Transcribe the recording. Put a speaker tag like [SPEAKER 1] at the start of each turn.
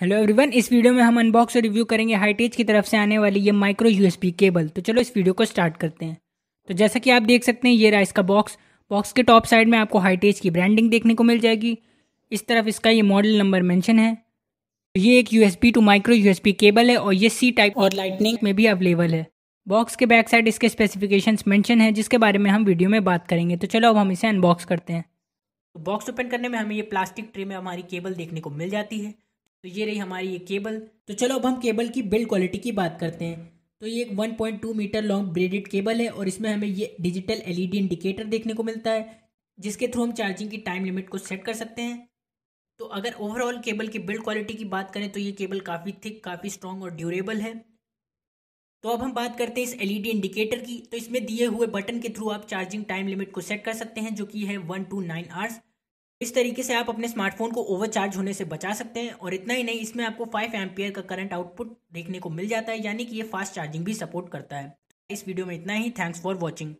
[SPEAKER 1] hello everyone इस video में हम अनबॉक्स और रिव्यू करेंगे हाईटेज की तरफ से आने वाली ये माइक्रो यूएसबी केबल तो चलो इस वीडियो को स्टार्ट करते हैं तो जैसा कि आप देख सकते हैं ये रहा इसका बॉक्स बॉक्स के टॉप साइड में आपको हाईटेज की ब्रांडिंग देखने को मिल जाएगी इस तरफ इसका ये मॉडल नंबर मैंशन है तो ये एक U to micro U cable है और ये सी टाइप और लाइटनिंग में भी अवेलेबल है बॉक्स के बैक साइड इसके स्पेसिफिकेशन मैंशन है जिसके बारे में हम वीडियो में बात करेंगे तो चलो अब हम इसे अनबॉक्स करते हैं बॉक्स तो ओपन करने में हमें ये प्लास्टिक ट्रे में हमारी केबल देखने को मिल जाती है तो ये रही हमारी ये केबल तो चलो अब हम केबल की बिल्ड क्वालिटी की बात करते हैं तो ये एक 1.2 मीटर लॉन्ग ब्रेडेड केबल है और इसमें हमें ये डिजिटल एलईडी इंडिकेटर देखने को मिलता है जिसके थ्रू हम चार्जिंग की टाइम लिमिट को सेट कर सकते हैं तो अगर ओवरऑल केबल की बिल्ड क्वालिटी की बात करें तो ये केबल काफ़ी थिक काफ़ी स्ट्रॉन्ग और ड्यूरेबल है तो अब हम बात करते हैं इस एलईडी इंडिकेटर की तो इसमें दिए हुए बटन के थ्रू आप चार्जिंग टाइम लिमिट को सेट कर सकते हैं जो कि है वन टू नाइन आवर्स इस तरीके से आप अपने स्मार्टफोन को ओवरचार्ज होने से बचा सकते हैं और इतना ही नहीं इसमें आपको 5 एम्पियर का करंट आउटपुट देखने को मिल जाता है यानी कि ये फास्ट चार्जिंग भी सपोर्ट करता है इस वीडियो में इतना ही थैंक्स फॉर वॉचिंग